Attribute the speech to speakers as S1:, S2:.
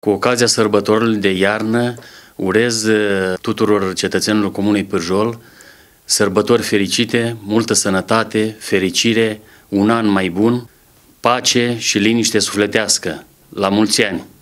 S1: Cu ocazia sărbătorului de iarnă, urez uh, tuturor cetățenilor Comunei Pârjol sărbători fericite, multă sănătate, fericire, un an mai bun, pace și liniște sufletească. La mulți ani!